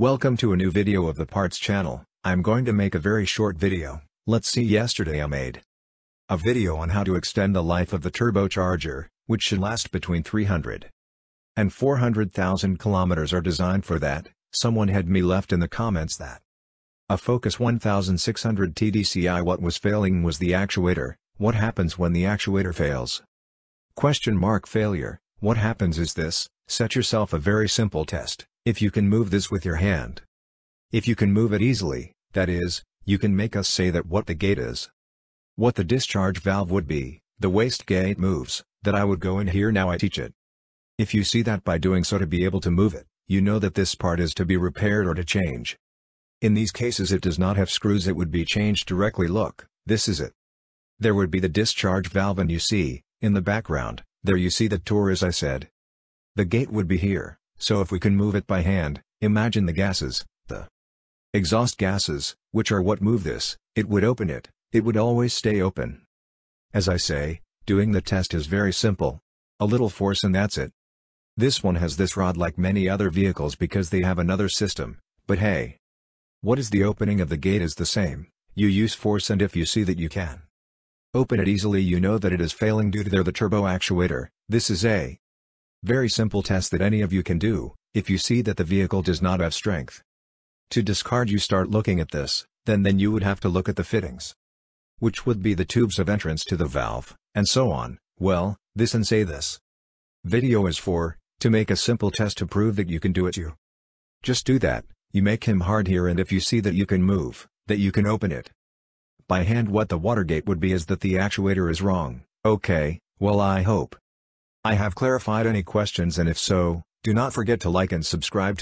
Welcome to a new video of the parts channel, I'm going to make a very short video, let's see yesterday I made. A video on how to extend the life of the turbocharger, which should last between 300 and 400,000 kilometers are designed for that, someone had me left in the comments that. A Focus 1600 TDCI what was failing was the actuator, what happens when the actuator fails? Question mark failure, what happens is this, set yourself a very simple test, if you can move this with your hand. If you can move it easily, that is, you can make us say that what the gate is. What the discharge valve would be, the waste gate moves, that I would go in here now I teach it. If you see that by doing so to be able to move it, you know that this part is to be repaired or to change. In these cases it does not have screws it would be changed directly look, this is it. There would be the discharge valve and you see, in the background, there you see the tour as I said. The gate would be here. So if we can move it by hand, imagine the gases, the exhaust gases, which are what move this, it would open it, it would always stay open. As I say, doing the test is very simple. A little force and that's it. This one has this rod like many other vehicles because they have another system, but hey. What is the opening of the gate is the same, you use force and if you see that you can open it easily you know that it is failing due to there the turbo actuator, this is a very simple test that any of you can do, if you see that the vehicle does not have strength. To discard you start looking at this, then then you would have to look at the fittings. Which would be the tubes of entrance to the valve, and so on, well, this and say this. Video is for, to make a simple test to prove that you can do it you. Just do that, you make him hard here and if you see that you can move, that you can open it. By hand what the watergate would be is that the actuator is wrong, okay, well I hope, I have clarified any questions and if so, do not forget to like and subscribe